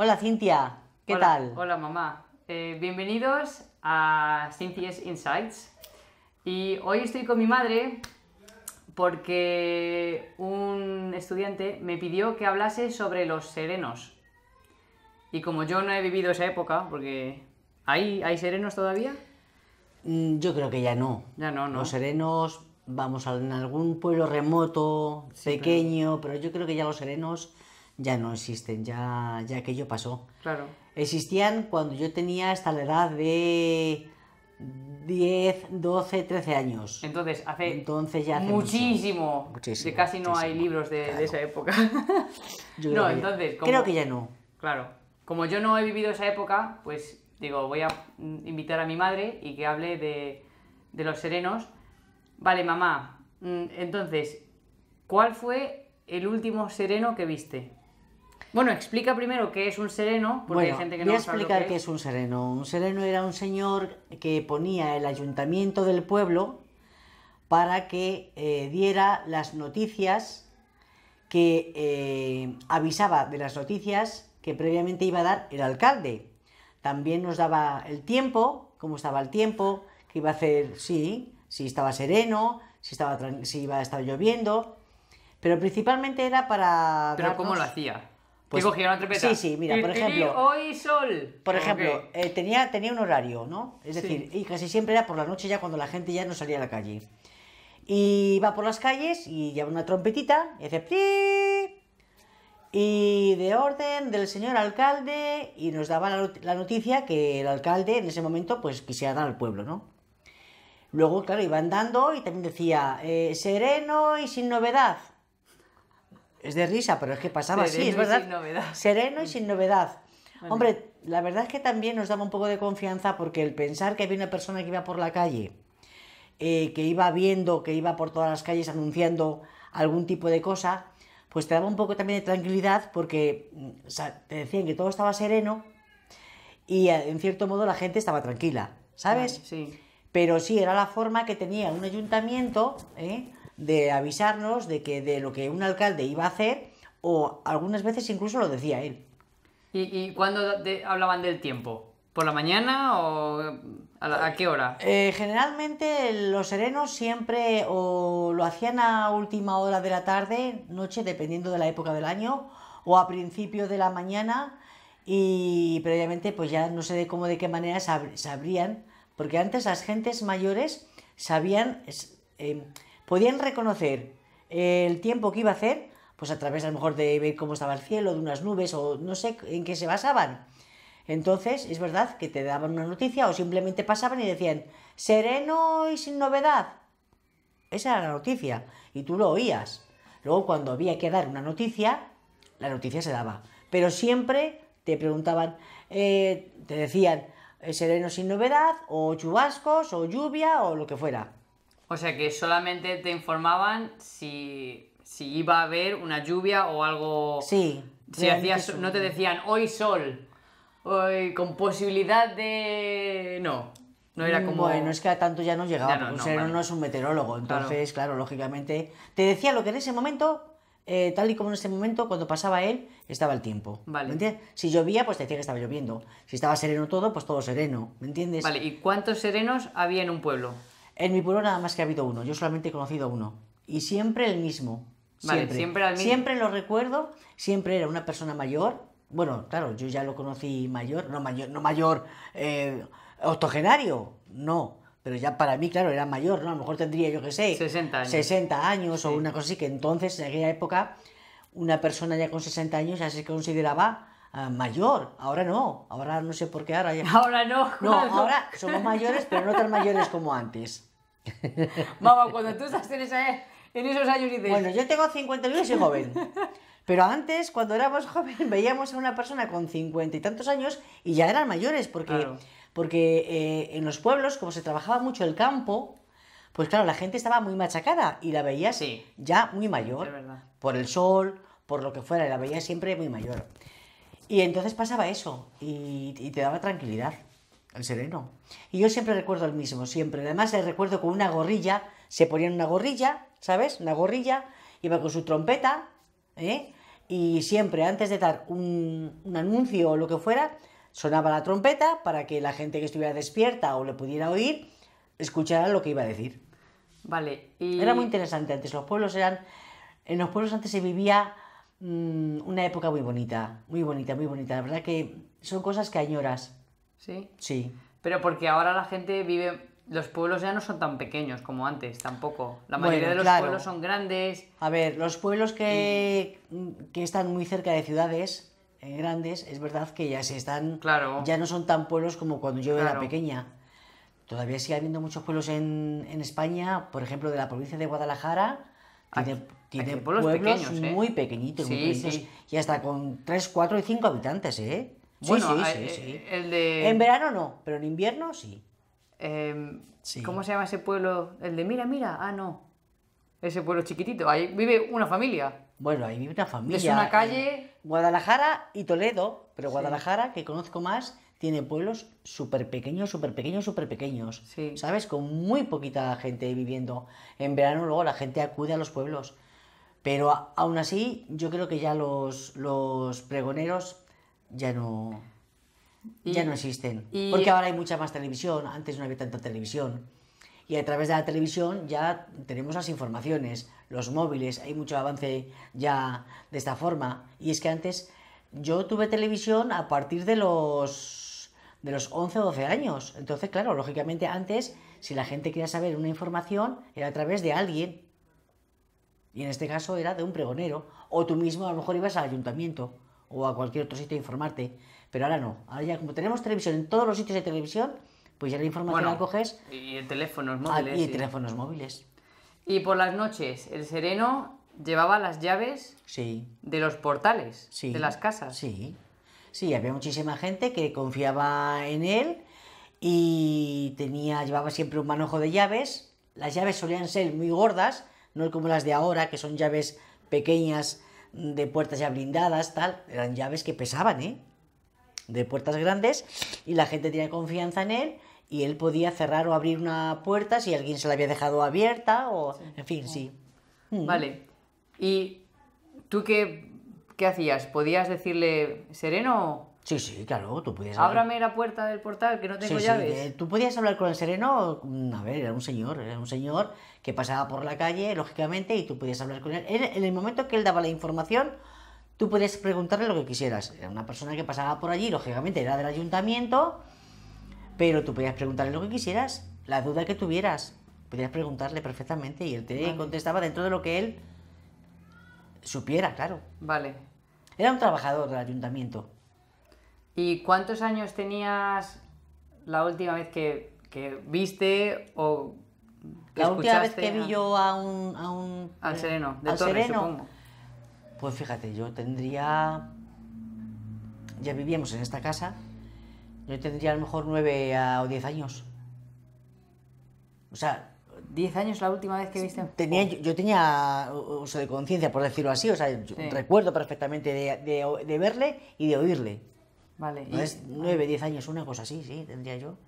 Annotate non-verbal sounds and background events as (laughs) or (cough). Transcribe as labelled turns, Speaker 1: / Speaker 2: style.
Speaker 1: Hola Cintia, ¿qué tal? Hola mamá, eh,
Speaker 2: bienvenidos a Cynthia's Insights. Y hoy estoy con mi madre porque un estudiante me pidió que hablase sobre los serenos. Y como yo no he vivido esa época, porque
Speaker 1: ¿hay, ¿hay serenos todavía? Mm, yo creo que ya no. Ya no, no. Los serenos, vamos, en algún pueblo remoto, pequeño, pero yo creo que ya los serenos ya no existen, ya, ya yo pasó. Claro. Existían cuando yo tenía hasta la edad de 10, 12, 13 años. Entonces, hace, Entonces ya muchísimo, que casi no hay libros de, esa época. (laughs)
Speaker 2: no, entonces. creo que ya no. Claro. Como yo no he vivido esa época, pues digo, voy a invitar a mi madre y que hable de los serenos. Vale, mamá. Mm, entonces, ¿cuál fue el último sereno que viste? Bueno, explica primero qué es un sereno, porque hay gente que no voy a explicar qué es.
Speaker 1: un sereno. Un sereno era un señor que ponía el ayuntamiento del pueblo para que eh, diera las noticias, que eh, avisaba de las noticias que previamente iba a dar el alcalde. También nos daba el tiempo, cómo estaba el tiempo, qué iba a hacer, sí, si estaba sereno, si, estaba, si iba a estar lloviendo, pero principalmente era para... ¿Pero cómo lo hacía? Pues, sí, sí, mira, por ejemplo.
Speaker 2: Hoy sol. Por ejemplo,
Speaker 1: eh, tenía, tenía un horario, ¿no? Es decir, y casi siempre era por la noche ya cuando la gente ya no salía a la calle. Y iba por las calles y llevaba una trompetita y hace Y de orden del señor alcalde y nos daba la, noticia que el alcalde en ese momento pues quisiera dar al pueblo, ¿no? Luego, claro, iba andando y también decía eh, sereno y sin novedad es de risa, pero es que pasaba Sereno así, es verdad. Sereno y sin novedad. Hombre, la verdad es que también nos daba un poco de confianza porque el pensar que había una persona que iba por la calle, eh, que iba viendo, que iba por todas las calles anunciando algún tipo de cosa, pues te daba un poco también de tranquilidad porque mm, te decían que todo estaba sereno y eh, en cierto modo la gente estaba tranquila, ¿sabes? sí. Pero sí, era la forma que tenía un ayuntamiento, ¿eh? de avisarnos de que de lo que un alcalde iba a hacer o algunas veces incluso lo decía él. ¿Y, y
Speaker 2: cuándo hablaban del tiempo? ¿Por la mañana o a, qué hora? Eh,
Speaker 1: generalmente los serenos siempre o lo hacían a última hora de la tarde, noche, dependiendo de la época del año, o a principio de la mañana y previamente pues ya no sé de cómo, de qué manera sabrían, porque antes las gentes mayores sabían... Em, podían reconocer el tiempo que iba a hacer, pues a través a lo mejor de ver cómo estaba el cielo, de unas nubes o no sé en qué se basaban. Entonces, es verdad que te daban una noticia o simplemente pasaban y decían, sereno y sin novedad. Esa era la noticia y tú lo oías. Luego, cuando había que dar una noticia, la noticia se daba. Pero siempre te preguntaban, eh, te decían, eh, sereno sin novedad, o chubascos, o lluvia, o lo que fuera.
Speaker 2: O sea que solamente te informaban si, si iba a haber una lluvia o algo. Sí.
Speaker 1: Si hacías, no te
Speaker 2: decían hoy sol, hoy con posibilidad
Speaker 1: de. No. No era mm, como... Bueno, es que a tanto ya no llegaba, no, no, no, es un meteorólogo. Entonces, claro. lógicamente, te decía lo que en ese momento, eh, tal y como en ese momento, cuando pasaba él, estaba el tiempo. Vale. ¿Me entiendes? Si llovía, pues te decía que estaba lloviendo. Si estaba sereno todo, pues todo sereno. ¿Me entiendes? Vale, ¿y cuántos serenos había en un pueblo? En mi pueblo nada más que ha habido uno, yo solamente he conocido uno. Y siempre el mismo. Siempre. siempre, lo recuerdo, siempre era una persona mayor. Bueno, claro, yo ya lo conocí mayor, no mayor, no mayor eh, octogenario, no, pero ya para mí, claro, era mayor, ¿no? A lo mejor tendría, yo qué sé, 60 años, 60 años o una cosa así, que entonces, en aquella época, una persona ya con 60 años ya se consideraba ah, mayor. Ahora no, ahora no sé por qué, ahora ya... (laughs) Ahora
Speaker 2: no. (laughs) No, ahora somos mayores, pero no tan
Speaker 1: mayores como antes. Mamá, cuando tú estás en, esos años dices... Bueno, yo tengo 51 y soy joven. Pero antes, cuando éramos jóvenes, (laughs) veíamos a una persona con 50 y tantos años y ya eran mayores, porque, porque eh, en los pueblos, como se trabajaba mucho el campo, pues claro, la gente estaba muy machacada y la veías ya muy mayor, por el sol, por lo que fuera, la veías siempre muy mayor. Y entonces pasaba eso y te daba tranquilidad. El sereno. Y yo siempre recuerdo el mismo, siempre. Además, eh, recuerdo con una gorrilla, se ponían una gorrilla, ¿sabes? Una gorrilla, iba con su trompeta, ¿eh? Y siempre, antes de dar un, anuncio o lo que fuera, sonaba la trompeta para que la gente que estuviera despierta o le pudiera oír, escuchara lo que iba a decir. Vale. Era muy interesante antes. Los pueblos eran. En los pueblos antes se vivía mm, una época muy bonita, muy bonita, muy bonita. La verdad que son cosas que añoras. Sí. Sí.
Speaker 2: Pero porque ahora la gente vive. Los pueblos ya no son tan pequeños como antes, tampoco.
Speaker 1: La mayoría de los pueblos son grandes. A ver, los pueblos que, están muy cerca de ciudades eh, grandes, es verdad que ya se están. Ya no son tan pueblos como cuando yo era pequeña. Todavía sigue habiendo muchos pueblos en, España, por ejemplo, de la provincia de Guadalajara, tiene, pueblos, pequeños, ¿eh? muy pequeñitos, y hasta con 3, 4 y 5 habitantes, ¿eh?
Speaker 2: Bueno, eh,
Speaker 1: el de... En verano no, pero en invierno em, sí. ¿Cómo se llama ese pueblo? El de Mira, Mira. Ah, no. Ese pueblo chiquitito. Ahí vive una familia. Bueno, ahí vive una familia. Es una eh, calle. Guadalajara y Toledo, pero Guadalajara, que conozco más, tiene pueblos súper pequeños, súper pequeños, súper pequeños. ¿Sabes? Con muy poquita gente viviendo. En verano luego la gente acude a los pueblos. Pero aún así, yo creo que ya los, los pregoneros ya no, ya no existen. porque ahora hay mucha más televisión, antes no había tanta televisión. Y a través de la televisión ya tenemos las informaciones, los móviles, hay mucho avance ya de esta forma. Y es que antes yo tuve televisión a partir de los, de los 11 o 12 años. Entonces, claro, lógicamente antes, si la gente quería saber una información, era a través de alguien. Y en este caso era de un pregonero. O tú mismo a lo mejor ibas al ayuntamiento o a cualquier otro sitio informarte. Pero ahora no. Ahora ya como tenemos televisión en todos los sitios de televisión, pues ya la información la coges. Y en ah, teléfonos móviles.
Speaker 2: y por las noches, el sereno llevaba las llaves sí. de los portales,
Speaker 1: de las casas. Sí. Sí, había muchísima gente que confiaba en él y tenía, llevaba siempre un manojo de llaves. Las llaves solían ser muy gordas, no como las de ahora, que son llaves pequeñas de puertas ya blindadas, tal. Eran llaves que pesaban, ¿eh? De puertas grandes y la gente tenía confianza en él y él podía cerrar o abrir una puerta si alguien se la había dejado abierta o... en fin, sí. Mm. Mm. Vale. ¿Y tú qué, qué hacías? ¿Podías decirle sereno Sí, sí, claro, tú podías... Ábrame
Speaker 2: la puerta del portal, que no tengo llaves. Sí, eh,
Speaker 1: tú podías hablar con el sereno, mm, a ver, era un señor, era un señor que pasaba por la calle, lógicamente, y tú podías hablar con él. En el momento que él daba la información, tú podías preguntarle lo que quisieras. Era una persona que pasaba por allí, lógicamente, era del ayuntamiento, pero tú podías preguntarle lo que quisieras, la duda que tuvieras. Podías preguntarle perfectamente y él te contestaba dentro de lo que él supiera, claro. Vale. Era un trabajador del ayuntamiento. ¿Y cuántos años tenías
Speaker 2: la última vez que, viste o La última vez que vi yo
Speaker 1: a un... al eh, sereno, de Pues fíjate, yo tendría... Ya vivíamos en esta casa. Yo tendría a lo mejor nueve o diez años. O sea... ¿Diez años la última vez que viste? Tenía, yo, oh. yo tenía uso de conciencia, por decirlo así. O sea, recuerdo perfectamente de verle y de oírle.
Speaker 2: Vale. ¿No y... es
Speaker 1: 9, 10 años, una cosa así, sí, tendría yo.